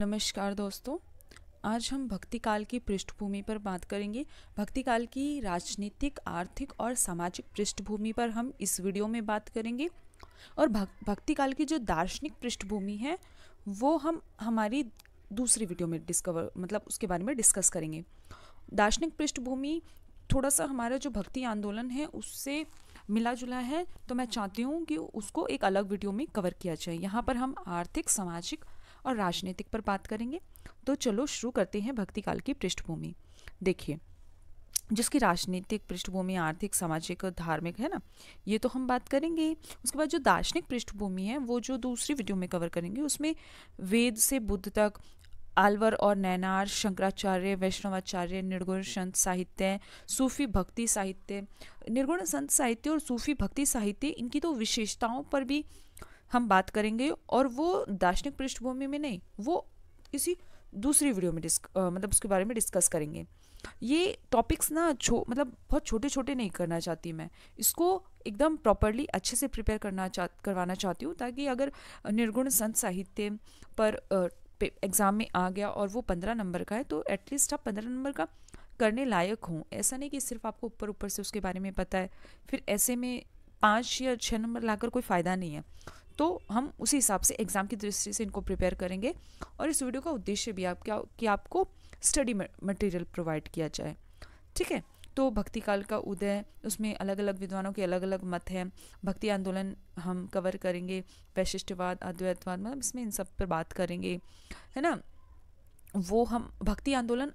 नमस्कार दोस्तों आज हम भक्ति काल की पृष्ठभूमि पर बात करेंगे भक्ति काल की राजनीतिक आर्थिक और सामाजिक पृष्ठभूमि पर हम इस वीडियो में बात करेंगे और भक, भक्ति काल की जो दार्शनिक पृष्ठभूमि है वो हम हमारी दूसरी वीडियो में डिस्कवर मतलब उसके बारे में डिस्कस करेंगे दार्शनिक पृष्ठभूमि थोड़ा सा हमारा जो भक्ति आंदोलन है उससे मिला जुला है तो मैं चाहती हूँ कि उसको एक अलग वीडियो में कवर किया जाए यहाँ पर हम आर्थिक सामाजिक और राजनीतिक पर बात करेंगे तो चलो शुरू करते हैं भक्ति काल की पृष्ठभूमि देखिए जिसकी राजनीतिक पृष्ठभूमि आर्थिक सामाजिक धार्मिक है ना ये तो हम बात करेंगे उसके बाद जो दार्शनिक पृष्ठभूमि है वो जो दूसरी वीडियो में कवर करेंगे उसमें वेद से बुद्ध तक आलवर और नैनार शंकराचार्य वैष्णवाचार्य निर्गुण संत साहित्य सूफी भक्ति साहित्य निर्गुण संत साहित्य और सूफी भक्ति साहित्य इनकी तो विशेषताओं पर भी हम बात करेंगे और वो दार्शनिक पृष्ठभूमि में नहीं वो किसी दूसरी वीडियो में डिस्क मतलब उसके बारे में डिस्कस करेंगे ये टॉपिक्स ना छो मतलब बहुत छोटे छोटे नहीं करना चाहती मैं इसको एकदम प्रॉपरली अच्छे से प्रिपेयर करना चाह करवाना चाहती हूँ ताकि अगर निर्गुण संत साहित्य पर एग्ज़ाम में आ गया और वो पंद्रह नंबर का है तो एटलीस्ट आप पंद्रह नंबर का करने लायक हों ऐसा नहीं कि सिर्फ आपको ऊपर ऊपर से उसके बारे में पता है फिर ऐसे में पाँच या छः नंबर लाकर कोई फ़ायदा नहीं है तो हम उसी हिसाब से एग्ज़ाम की दृष्टि से इनको प्रिपेयर करेंगे और इस वीडियो का उद्देश्य भी आप क्या कि आपको स्टडी मटेरियल प्रोवाइड किया जाए ठीक है तो भक्ति काल का उदय उसमें अलग अलग विद्वानों के अलग अलग मत हैं भक्ति आंदोलन हम कवर करेंगे वैशिष्टवाद अद्वैतवाद मतलब इसमें इन सब पर बात करेंगे है ना वो हम भक्ति आंदोलन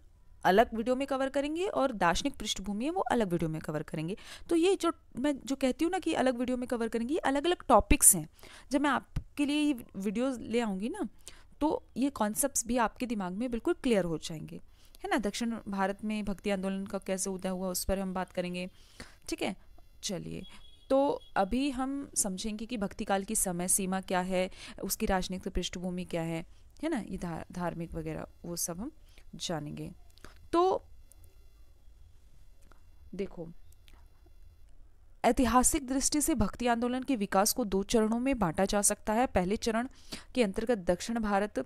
अलग वीडियो में कवर करेंगे और दार्शनिक पृष्ठभूमि है वो अलग वीडियो में कवर करेंगे तो ये जो मैं जो कहती हूँ ना कि अलग वीडियो में कवर करेंगे ये अलग अलग टॉपिक्स हैं जब मैं आपके लिए ये वीडियो ले आऊँगी ना तो ये कॉन्सेप्ट भी आपके दिमाग में बिल्कुल क्लियर हो जाएंगे है ना दक्षिण भारत में भक्ति आंदोलन का कैसे उदय हुआ उस पर हम बात करेंगे ठीक है चलिए तो अभी हम समझेंगे कि भक्ति काल की समय सीमा क्या है उसकी राजनीतिक पृष्ठभूमि क्या है है ना ये धार्मिक वगैरह वो सब हम जानेंगे तो देखो ऐतिहासिक दृष्टि से भक्ति आंदोलन के विकास को दो चरणों में बांटा जा सकता है पहले चरण के अंतर्गत दक्षिण भारत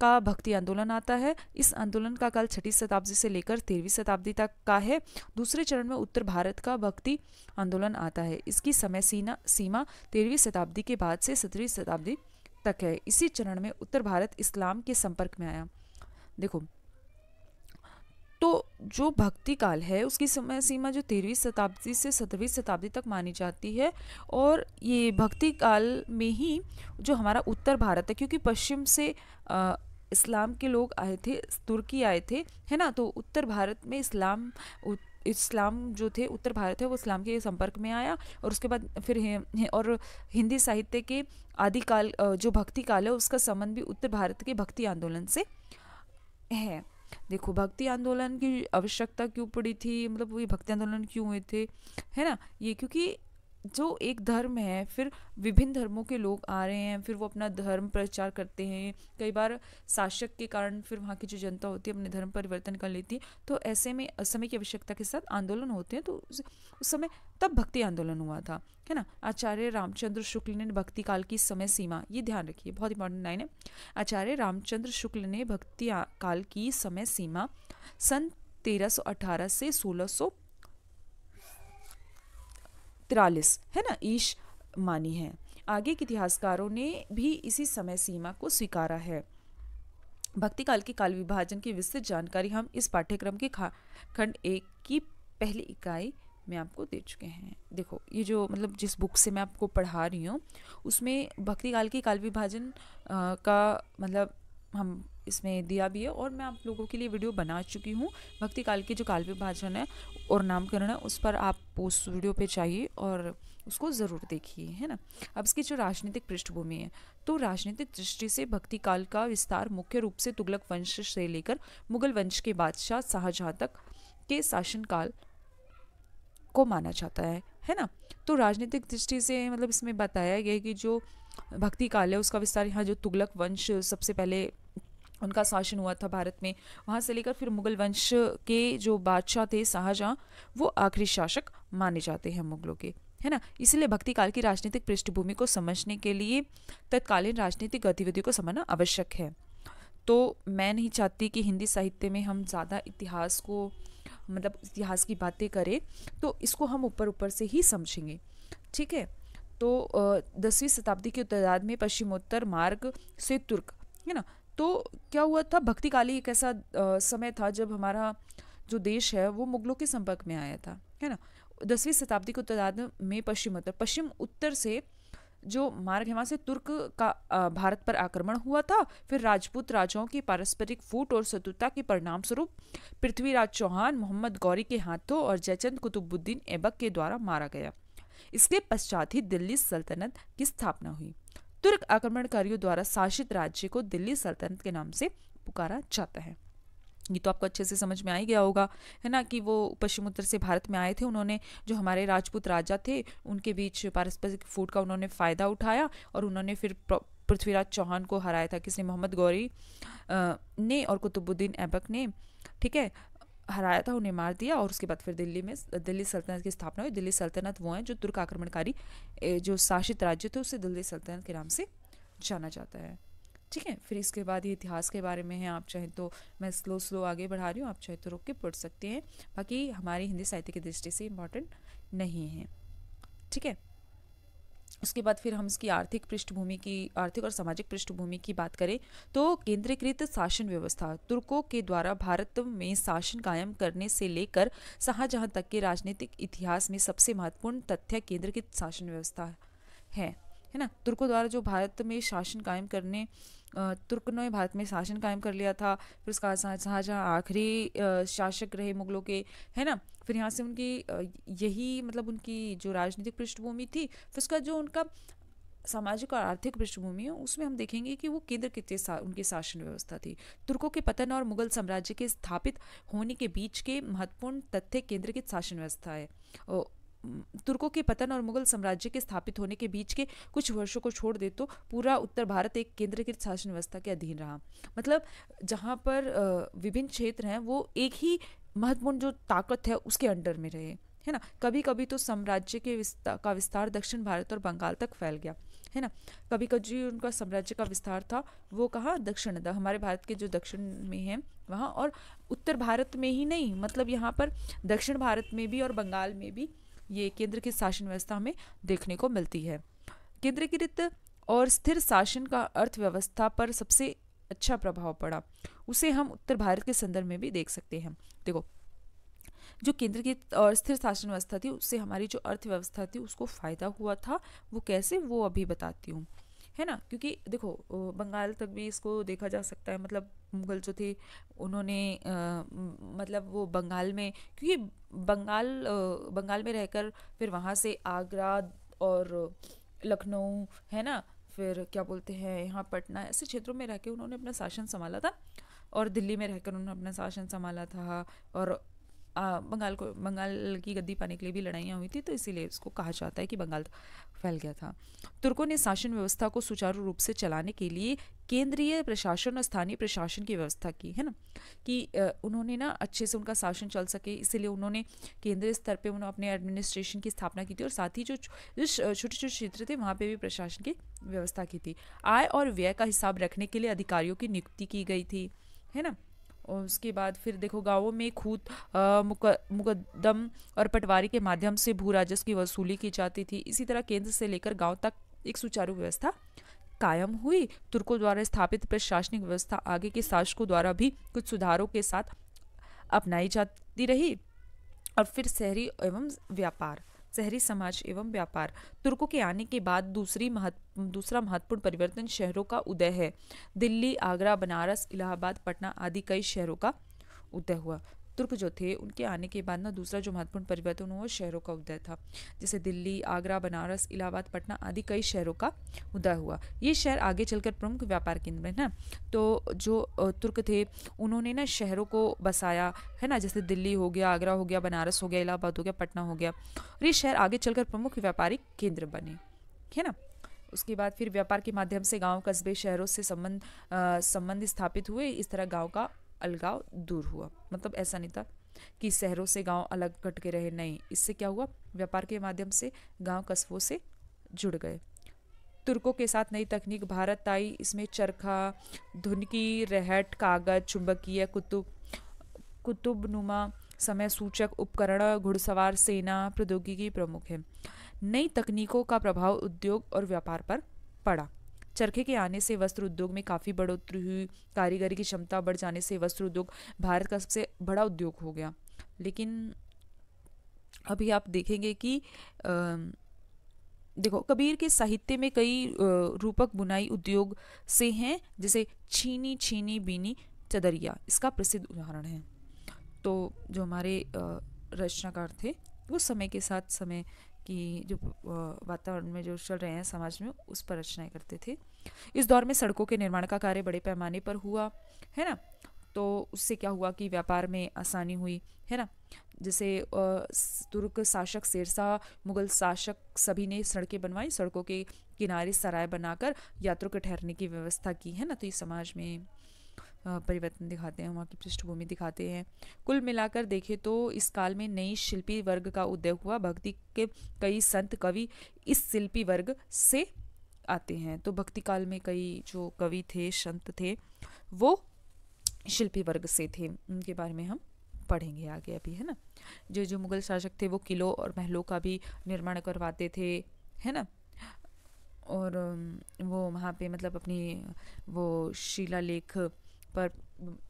का भक्ति आंदोलन आता है इस आंदोलन का काल छठी शताब्दी से लेकर तेरहवीं शताब्दी तक का है दूसरे चरण में उत्तर भारत का भक्ति आंदोलन आता है इसकी समय सीना सीमा तेरहवीं शताब्दी के बाद से सत्रहवीं शताब्दी तक है इसी चरण में उत्तर भारत इस्लाम के संपर्क में आया देखो तो जो भक्ति काल है उसकी समय सीमा जो तेरहवीं शताब्दी से सत्रहवीं शताब्दी तक मानी जाती है और ये भक्ति काल में ही जो हमारा उत्तर भारत है क्योंकि पश्चिम से आ, इस्लाम के लोग आए थे तुर्की आए थे है ना तो उत्तर भारत में इस्लाम इस्लाम जो थे उत्तर भारत है वो इस्लाम के संपर्क में आया और उसके बाद फिर हे, और हिंदी साहित्य के आदिकाल जो भक्ति काल है उसका संबंध भी उत्तर भारत के भक्ति आंदोलन से है देखो भक्ति आंदोलन की आवश्यकता क्यों पड़ी थी मतलब ये भक्ति आंदोलन क्यों हुए थे है ना ये क्योंकि जो एक धर्म है फिर विभिन्न धर्मों के लोग आ रहे हैं फिर वो अपना धर्म प्रचार करते हैं कई बार शासक के कारण फिर वहाँ की जो जनता होती है अपने धर्म परिवर्तन कर लेती है तो ऐसे में समय की आवश्यकता के साथ आंदोलन होते हैं तो उस समय तब भक्ति आंदोलन हुआ था है ना आचार्य रामचंद्र शुक्ल ने भक्ति काल की समय सीमा ये ध्यान रखिए बहुत इंपॉर्टेंट लाइन है आचार्य रामचंद्र शुक्ल ने भक्ति काल की समय सीमा सन तेरह से सोलह तिरालिस है ना ईश मानी है आगे के इतिहासकारों ने भी इसी समय सीमा को स्वीकारा है भक्ति काल के काल विभाजन की विस्तृत जानकारी हम इस पाठ्यक्रम के खंड एक की पहली इकाई में आपको दे चुके हैं देखो ये जो मतलब जिस बुक से मैं आपको पढ़ा रही हूँ उसमें भक्ति काल के काल विभाजन का मतलब हम इसमें दिया भी है और मैं आप लोगों के लिए वीडियो बना चुकी हूँ भक्ति काल के जो काल विभाजन है और नामकरण है उस पर आप उस वीडियो पे चाहिए और उसको ज़रूर देखिए है ना अब इसकी जो राजनीतिक पृष्ठभूमि है तो राजनीतिक दृष्टि से भक्ति काल का विस्तार मुख्य रूप से तुगलक वंश से लेकर मुगल वंश के बादशाह शाहजहाँ तक के शासनकाल को माना जाता है है ना तो राजनीतिक दृष्टि से मतलब इसमें बताया गया कि जो भक्ति काल है उसका विस्तार यहाँ जो तुगलक वंश सबसे पहले उनका शासन हुआ था भारत में वहाँ से लेकर फिर मुगल वंश के जो बादशाह थे शाहजहाँ वो आखिरी शासक माने जाते हैं मुगलों के है ना इसलिए भक्ति काल की राजनीतिक पृष्ठभूमि को समझने के लिए तत्कालीन राजनीतिक गतिविधियों को समझना आवश्यक है तो मैं नहीं चाहती कि हिंदी साहित्य में हम ज़्यादा इतिहास को मतलब इतिहास की बातें करें तो इसको हम ऊपर ऊपर से ही समझेंगे ठीक है तो दसवीं शताब्दी के उत्तराद में पश्चिमोत्तर मार्ग से तुर्क है ना तो क्या हुआ था भक्ति काली एक ऐसा समय था जब हमारा जो देश है वो मुगलों के संपर्क में आया था है ना दसवीं शताब्दी के तदाद में पश्चिम उत्तर पश्चिम उत्तर से जो मार्ग है वहाँ से तुर्क का भारत पर आक्रमण हुआ था फिर राजपूत राजाओं की पारस्परिक फूट और शत्रुता के परिणाम स्वरूप पृथ्वीराज चौहान मोहम्मद गौरी के हाथों और जयचंद कुतुबुद्दीन ऐबक के द्वारा मारा गया इसके पश्चात ही दिल्ली सल्तनत की स्थापना हुई तुर्क आक्रमणकारियों द्वारा शासित राज्य को दिल्ली सल्तनत के नाम से पुकारा जाता है ये तो आपको अच्छे से समझ में आ ही गया होगा है ना कि वो पश्चिम उत्तर से भारत में आए थे उन्होंने जो हमारे राजपूत राजा थे उनके बीच पारस्परिक फूट का उन्होंने फ़ायदा उठाया और उन्होंने फिर पृथ्वीराज चौहान को हराया था किसने मोहम्मद गौरी ने और कुतुबुद्दीन ऐबक ने ठीक है हराया था उन्हें मार दिया और उसके बाद फिर दिल्ली में दिल्ली सल्तनत की स्थापना हुई दिल्ली सल्तनत वो हैं जो तुर्क आक्रमणकारी जो शासित राज्य थे उसे दिल्ली सल्तनत के नाम से जाना जाता है ठीक है फिर इसके बाद ये इतिहास के बारे में है आप चाहें तो मैं स्लो स्लो आगे बढ़ा रही हूँ आप चाहे तो रोक के पढ़ सकते हैं बाकी हमारी हिंदी साहित्य की दृष्टि से इम्पोर्टेंट नहीं है ठीक है उसके बाद फिर हम इसकी आर्थिक पृष्ठभूमि की आर्थिक और सामाजिक पृष्ठभूमि की बात करें तो केंद्रीकृत शासन व्यवस्था तुर्कों के द्वारा भारत में शासन कायम करने से लेकर शाहजहां तक के राजनीतिक इतिहास में सबसे महत्वपूर्ण तथ्य केंद्रीकृत शासन व्यवस्था है है ना तुर्कों द्वारा जो भारत में शासन कायम करने तुर्क ने भारत में शासन कायम कर लिया था फिर उसका शाहजहाँ आखिरी शासक रहे मुगलों के है ना फिर यहाँ से उनकी यही मतलब उनकी जो राजनीतिक पृष्ठभूमि थी फिर उसका जो उनका सामाजिक और आर्थिक पृष्ठभूमि है उसमें हम देखेंगे कि वो केंद्र कितने सा, उनकी शासन व्यवस्था थी तुर्कों के पतन और मुगल साम्राज्य के स्थापित होने के बीच के महत्वपूर्ण तथ्य केंद्र की शासन व्यवस्था है तुर्कों के पतन और मुगल साम्राज्य के स्थापित होने के बीच के कुछ वर्षों को छोड़ दे तो पूरा उत्तर भारत एक केंद्रीकृत शासन व्यवस्था के अधीन रहा मतलब जहाँ पर विभिन्न क्षेत्र हैं वो एक ही महत्वपूर्ण जो ताकत है उसके अंडर में रहे है ना कभी कभी तो साम्राज्य के विस्तार का विस्तार दक्षिण भारत और बंगाल तक फैल गया है ना कभी कभी उनका साम्राज्य का विस्तार था वो कहाँ दक्षिण था हमारे भारत के जो दक्षिण में हैं वहाँ और उत्तर भारत में ही नहीं मतलब यहाँ पर दक्षिण भारत में भी और बंगाल में भी ये केंद्र की शासन व्यवस्था हमें देखने को मिलती है केंद्रीकृत और स्थिर शासन का अर्थव्यवस्था पर सबसे अच्छा प्रभाव पड़ा उसे हम उत्तर भारत के संदर्भ में भी देख सकते हैं देखो जो केंद्र की और स्थिर शासन व्यवस्था थी उससे हमारी जो अर्थव्यवस्था थी उसको फायदा हुआ था वो कैसे वो अभी बताती हूँ है ना क्योंकि देखो बंगाल तक भी इसको देखा जा सकता है मतलब मुगल जो थे उन्होंने आ, मतलब वो बंगाल में क्योंकि बंगाल आ, बंगाल में रहकर फिर वहाँ से आगरा और लखनऊ है ना फिर क्या बोलते हैं यहाँ पटना ऐसे क्षेत्रों में रह के उन्होंने अपना शासन संभाला था और दिल्ली में रहकर उन्होंने अपना शासन संभाला था और बंगाल को बंगाल की गद्दी पाने के लिए भी लड़ाइयाँ हुई थी तो इसीलिए इसको कहा जाता है कि बंगाल फैल गया था तुर्कों ने शासन व्यवस्था को सुचारू रूप से चलाने के लिए केंद्रीय प्रशासन और स्थानीय प्रशासन की व्यवस्था की है ना कि उन्होंने ना अच्छे से उनका शासन चल सके इसीलिए उन्होंने केंद्रीय स्तर पर उन्होंने अपने एडमिनिस्ट्रेशन की स्थापना की थी और साथ ही जो जो छोटे छोटे क्षेत्र थे वहाँ पर भी प्रशासन की व्यवस्था की थी आय और व्यय का हिसाब रखने के लिए अधिकारियों की नियुक्ति की गई थी है ना और उसके बाद फिर देखो गांवों में खूद मुकदम और पटवारी के माध्यम से भू राजस्व की वसूली की जाती थी इसी तरह केंद्र से लेकर गांव तक एक सुचारू व्यवस्था कायम हुई तुर्कों द्वारा स्थापित प्रशासनिक व्यवस्था आगे के शासकों द्वारा भी कुछ सुधारों के साथ अपनाई जाती रही और फिर शहरी एवं व्यापार शहरी समाज एवं व्यापार तुर्कों के आने के बाद दूसरी महत्व दूसरा महत्वपूर्ण परिवर्तन शहरों का उदय है दिल्ली आगरा बनारस इलाहाबाद पटना आदि कई शहरों का उदय हुआ तुर्क जो थे उनके आने के बाद ना दूसरा जो महत्वपूर्ण परिवर्तन हुआ तो शहरों का उदय था जैसे दिल्ली आगरा बनारस इलाहाबाद पटना आदि कई शहरों का उदय हुआ ये शहर आगे चलकर प्रमुख व्यापार केंद्र है ना तो जो तुर्क थे उन्होंने ना शहरों को बसाया है ना जैसे दिल्ली हो गया आगरा हो गया बनारस हो गया इलाहाबाद हो गया पटना हो गया और ये शहर आगे चलकर प्रमुख व्यापारिक केंद्र बने है ना उसके बाद फिर व्यापार के माध्यम से गांव कस्बे शहरों से संबंध संबंध स्थापित हुए इस तरह गांव का अलगाव दूर हुआ मतलब ऐसा नहीं था कि शहरों से गांव अलग कट के रहे नहीं इससे क्या हुआ व्यापार के माध्यम से गांव कस्बों से जुड़ गए तुर्कों के साथ नई तकनीक भारत आई इसमें चरखा धुनकी रहट कागज चुंबकीय कुतुब कुतुबनुमा समय सूचक उपकरण घुड़सवार सेना प्रौद्योगिकी प्रमुख है नई तकनीकों का प्रभाव उद्योग और व्यापार पर पड़ा चरखे के आने से वस्त्र उद्योग में काफ़ी बढ़ोतरी हुई कारीगरी की क्षमता बढ़ जाने से वस्त्र उद्योग भारत का सबसे बड़ा उद्योग हो गया लेकिन अभी आप देखेंगे कि आ, देखो कबीर के साहित्य में कई रूपक बुनाई उद्योग से हैं जैसे छीनी छीनी बीनी चदरिया इसका प्रसिद्ध उदाहरण है तो जो हमारे रचनाकार थे वो समय के साथ समय कि जो वातावरण में जो चल रहे हैं समाज में उस पर रचनाएं करते थे इस दौर में सड़कों के निर्माण का कार्य बड़े पैमाने पर हुआ है ना तो उससे क्या हुआ कि व्यापार में आसानी हुई है ना जैसे तुर्क शासक शेरशाह मुगल शासक सभी ने सड़कें बनवाई सड़कों के किनारे सराय बनाकर यात्रों के ठहरने की व्यवस्था की है ना तो इस समाज में परिवर्तन दिखाते हैं वहाँ की पृष्ठभूमि दिखाते हैं कुल मिलाकर देखें तो इस काल में नई शिल्पी वर्ग का उदय हुआ भक्ति के कई संत कवि इस शिल्पी वर्ग से आते हैं तो भक्ति काल में कई जो कवि थे संत थे वो शिल्पी वर्ग से थे उनके बारे में हम पढ़ेंगे आगे अभी है ना जो जो मुगल शासक थे वो किलों और महलों का भी निर्माण करवाते थे है ना और वो वहाँ पे मतलब अपनी वो शिला लेख पर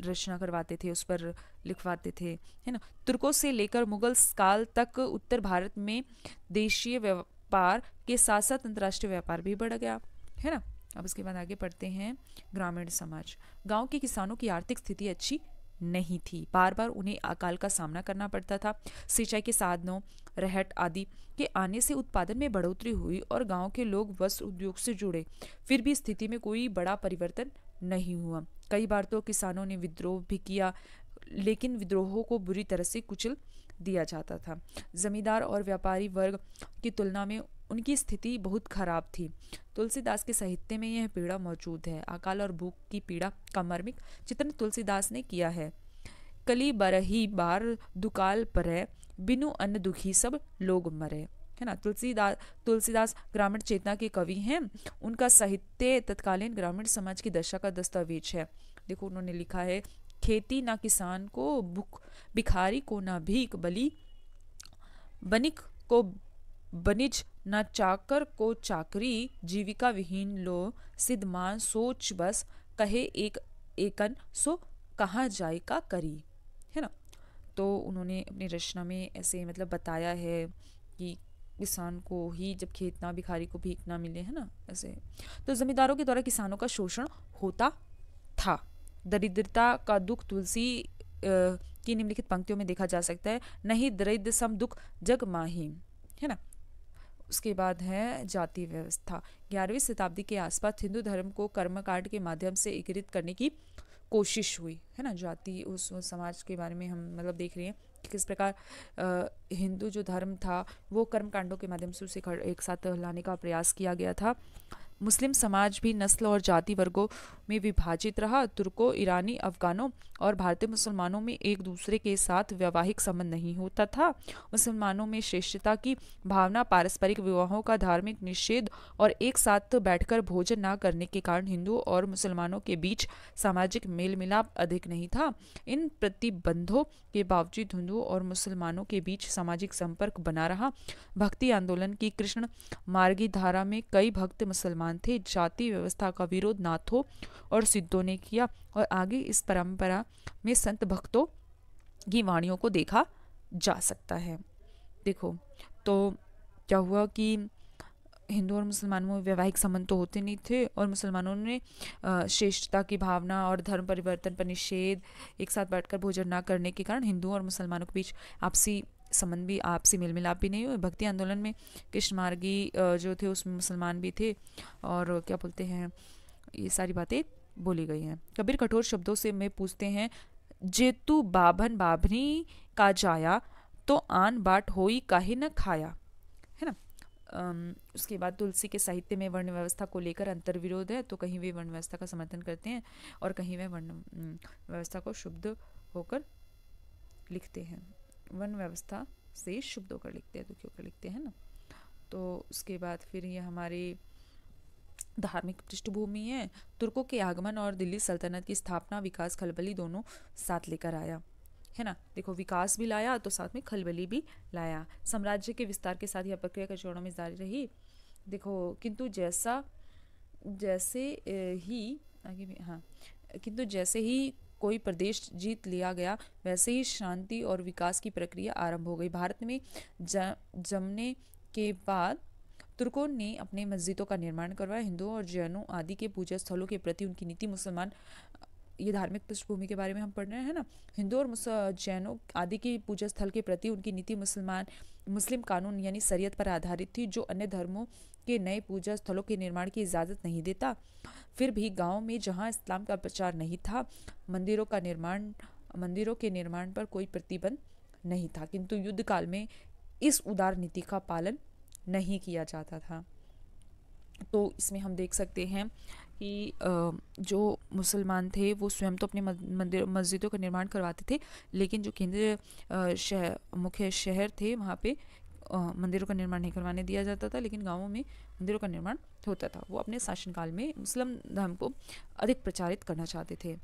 रचना करवाते थे उस पर लिखवाते थे है ना तुर्कों से लेकर मुगल काल तक उत्तर भारत में देशीय व्यापार के साथ साथ अंतर्राष्ट्रीय व्यापार भी बढ़ गया है ना अब उसके बाद आगे पढ़ते हैं ग्रामीण समाज गांव के किसानों की आर्थिक स्थिति अच्छी नहीं थी बार बार उन्हें अकाल का सामना करना पड़ता था सिंचाई के साधनों रहट आदि के आने से उत्पादन में बढ़ोतरी हुई और गांव के लोग वस्त्र उद्योग से जुड़े फिर भी स्थिति में कोई बड़ा परिवर्तन नहीं हुआ कई बार तो किसानों ने विद्रोह भी किया लेकिन विद्रोहों को बुरी तरह से कुचल दिया जाता था जमींदार और व्यापारी वर्ग की तुलना में उनकी स्थिति बहुत खराब थी तुलसीदास के साहित्य में यह पीड़ा मौजूद है अकाल और भूख की पीड़ा का मर्मिक चित्रण तुलसीदास ने किया है कली बरही बार दुकाल पर बिनु अन्न दुखी सब लोग मरे है ना तुलसीदास तुलसीदास ग्रामीण चेतना के कवि हैं उनका साहित्य तत्कालीन ग्रामीण समाज की दशा का दस्तावेज है देखो उन्होंने लिखा है खेती ना किसान को भुख भिखारी को ना भीख बली बनिक को बनिज ना चाकर को चाकरी जीविका विहीन लो सिद्धमान सोच बस कहे एक एकन सो कहाँ जाए का करी है ना तो उन्होंने अपनी रचना में ऐसे मतलब बताया है कि किसान को ही जब खेत ना भिखारी को भीख ना मिले है ना ऐसे तो ज़मींदारों के द्वारा किसानों का शोषण होता था दरिद्रता का दुख तुलसी की निम्नलिखित पंक्तियों में देखा जा सकता है नहीं दरिद्र सम दुख जग माही है ना उसके बाद है जाति व्यवस्था ग्यारहवीं शताब्दी के आसपास हिंदू धर्म को कर्म कांड के माध्यम से एकीकृत करने की कोशिश हुई है ना जाति उस समाज के बारे में हम मतलब देख रहे हैं किस प्रकार हिंदू जो धर्म था वो कर्म कांडों के माध्यम से उसे एक साथ लाने का प्रयास किया गया था मुस्लिम समाज भी नस्ल और जाति वर्गों में विभाजित रहा तुर्कों ईरानी अफगानों और भारतीय मुसलमानों में एक दूसरे के साथ वैवाहिक संबंध नहीं होता था मुसलमानों में श्रेष्ठता की भावना पारस्परिक विवाहों का धार्मिक निषेध और एक साथ बैठकर भोजन न करने के कारण हिंदू और मुसलमानों के बीच सामाजिक मेल मिलाप अधिक नहीं था इन प्रतिबंधों के बावजूद हिंदू और मुसलमानों के बीच सामाजिक संपर्क बना रहा भक्ति आंदोलन की कृष्ण मार्गी धारा में कई भक्त मुसलमान समान थे जाति व्यवस्था का विरोध नाथों और सिद्धों ने किया और आगे इस परंपरा में संत भक्तों की वाणियों को देखा जा सकता है देखो तो क्या हुआ कि हिंदू और मुसलमानों में वैवाहिक संबंध तो होते नहीं थे और मुसलमानों ने श्रेष्ठता की भावना और धर्म परिवर्तन पर निषेध एक साथ बैठकर भोजन ना करने के कारण हिंदुओं और मुसलमानों के बीच आपसी संबंध भी आपसी मेल मिलाप भी नहीं हुए भक्ति आंदोलन में कृष्ण मार्गी जो थे उसमें मुसलमान भी थे और क्या बोलते हैं ये सारी बातें बोली गई हैं कबीर कठोर शब्दों से मैं पूछते हैं जेतु बाभन बाभनी का जाया तो आन बाट का काहे न खाया है ना उसके बाद तुलसी के साहित्य में वर्ण व्यवस्था को लेकर विरोध है तो कहीं वे वर्ण व्यवस्था का समर्थन करते हैं और कहीं वे वर्ण व्यवस्था को शुद्ध होकर लिखते हैं वन व्यवस्था से शब्दों होकर लिखते हैं दुखी होकर लिखते हैं ना तो उसके बाद फिर ये हमारी धार्मिक पृष्ठभूमि है तुर्कों के आगमन और दिल्ली सल्तनत की स्थापना विकास खलबली दोनों साथ लेकर आया है ना देखो विकास भी लाया तो साथ में खलबली भी लाया साम्राज्य के विस्तार के साथ यह प्रक्रिया के चरणों में जारी रही देखो किंतु जैसा जैसे ही आगे भी हाँ किंतु जैसे ही कोई प्रदेश जीत लिया गया वैसे ही शांति और विकास की प्रक्रिया आरंभ हो गई भारत में जमने के बाद तुर्कों ने अपने मस्जिदों का निर्माण करवाया हिंदुओं और जैनों आदि के पूजा स्थलों के प्रति उनकी नीति मुसलमान ये धार्मिक पृष्ठभूमि के बारे में हम पढ़ रहे हैं ना हिंदू और जैनों आदि की पूजा स्थल के प्रति उनकी नीति मुसलमान मुस्लिम कानून यानी शरीयत पर आधारित थी जो अन्य धर्मों के नए पूजा स्थलों के निर्माण की इजाज़त नहीं देता फिर भी गांव में जहां इस्लाम का प्रचार नहीं था मंदिरों का निर्माण मंदिरों के निर्माण पर कोई प्रतिबंध नहीं था किंतु युद्ध काल में इस उदार नीति का पालन नहीं किया जाता था तो इसमें हम देख सकते हैं कि जो मुसलमान थे वो स्वयं तो अपने मंदिर मस्जिदों का निर्माण करवाते थे लेकिन जो केंद्र शह, मुख्य शहर थे वहाँ पे मंदिरों का निर्माण नहीं करवाने दिया जाता था लेकिन गाँवों में मंदिरों का निर्माण होता था वो अपने शासनकाल में मुस्लिम धर्म को अधिक प्रचारित करना चाहते थे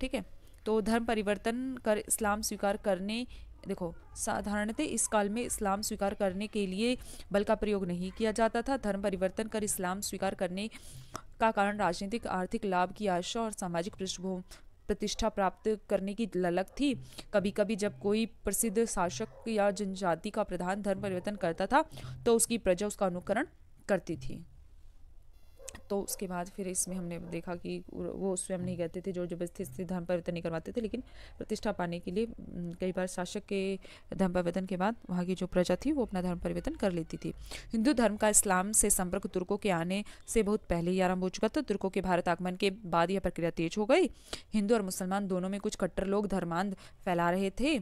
ठीक है तो धर्म परिवर्तन कर इस्लाम स्वीकार करने देखो साधारणतः इस काल में इस्लाम स्वीकार करने के लिए बल का प्रयोग नहीं किया जाता था धर्म परिवर्तन कर इस्लाम स्वीकार करने का कारण राजनीतिक आर्थिक लाभ की आशा और सामाजिक पृष्ठभूमि प्रतिष्ठा प्राप्त करने की ललक थी कभी कभी जब कोई प्रसिद्ध शासक या जनजाति का प्रधान धर्म परिवर्तन करता था तो उसकी प्रजा उसका अनुकरण करती थी तो उसके बाद फिर इसमें हमने देखा कि वो स्वयं नहीं कहते थे जो जबरदस्ती स्थिति धर्म परिवर्तन नहीं करवाते थे लेकिन प्रतिष्ठा पाने के लिए कई बार शासक के धर्म परिवर्तन के बाद वहाँ की जो प्रजा थी वो अपना धर्म परिवर्तन कर लेती थी हिंदू धर्म का इस्लाम से संपर्क तुर्कों के आने से बहुत पहले ही आरंभ हो चुका था तुर्कों के भारत आगमन के बाद यह प्रक्रिया तेज हो गई हिंदू और मुसलमान दोनों में कुछ कट्टर लोग धर्मांध फैला रहे थे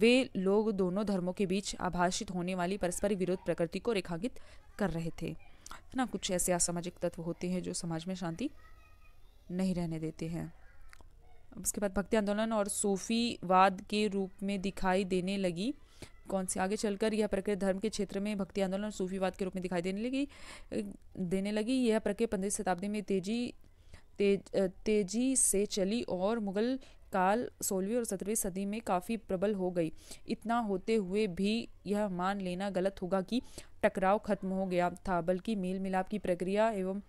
वे लोग दोनों धर्मों के बीच आभाषित होने वाली परस्पर विरोध प्रकृति को रेखांकित कर रहे थे ना कुछ ऐसे असामाजिक तत्व होते हैं जो समाज में शांति नहीं रहने देते हैं उसके बाद भक्ति आंदोलन और सूफीवाद के रूप में दिखाई देने लगी कौन सी आगे चलकर यह प्रक्रिया धर्म के क्षेत्र में भक्ति आंदोलन और सूफीवाद के रूप में दिखाई देने लगी देने लगी यह प्रक्रिया पंद्रह शताब्दी में तेजी तेज तेजी से चली और मुगल काल सोलहवीं और सत्रहवीं सदी में काफ़ी प्रबल हो गई इतना होते हुए भी यह मान लेना गलत होगा कि टकराव खत्म हो गया था बल्कि मेल मिलाप की प्रक्रिया एवं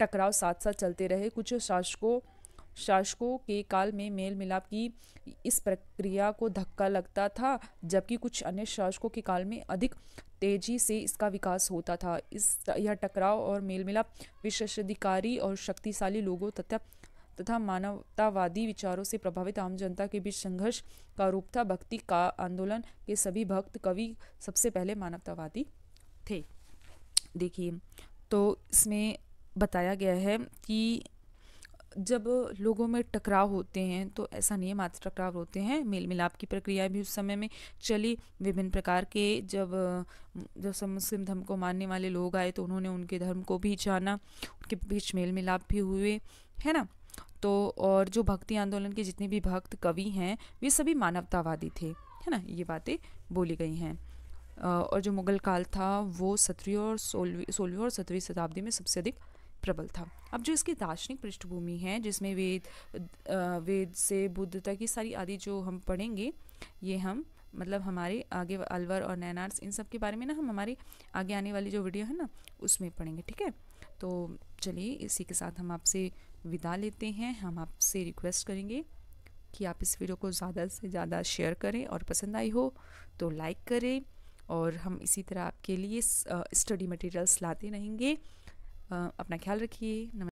टकराव साथ साथ चलते रहे कुछ शासकों शासकों के काल में मेल मिलाप की इस प्रक्रिया को धक्का लगता था जबकि कुछ अन्य शासकों के काल में अधिक तेजी से इसका विकास होता था इस यह टकराव और मेल मिलाप विशेषाधिकारी और शक्तिशाली लोगों तथा तथा मानवतावादी विचारों से प्रभावित आम जनता के बीच संघर्ष का रूप था भक्ति का आंदोलन के सभी भक्त कवि सबसे पहले मानवतावादी थे देखिए तो इसमें बताया गया है कि जब लोगों में टकराव होते हैं तो ऐसा नहीं है मात्र टकराव होते हैं मेल मिलाप की प्रक्रिया भी उस समय में चली विभिन्न प्रकार के जब जब मुस्लिम धर्म को मानने वाले लोग आए तो उन्होंने उनके धर्म को भी जाना उनके बीच मेल मिलाप भी हुए है ना तो और जो भक्ति आंदोलन के जितने भी भक्त कवि हैं वे सभी मानवतावादी थे है ना ये बातें बोली गई हैं और जो मुगल काल था वो सत्रहवीं और सोलवी सोलहवीं और सत्रहवीं शताब्दी में सबसे अधिक प्रबल था अब जो इसकी दार्शनिक पृष्ठभूमि है जिसमें वेद वेद से बुद्धता की सारी आदि जो हम पढ़ेंगे ये हम मतलब हमारे आगे अलवर और नैनार्स इन सब के बारे में ना हम हमारी आगे आने वाली जो वीडियो है ना उसमें पढ़ेंगे ठीक है तो चलिए इसी के साथ हम आपसे विदा लेते हैं हम आपसे रिक्वेस्ट करेंगे कि आप इस वीडियो को ज़्यादा से ज़्यादा शेयर करें और पसंद आई हो तो लाइक करें और हम इसी तरह आपके लिए स्टडी मटेरियल्स लाते रहेंगे अपना ख्याल रखिए नमस्कार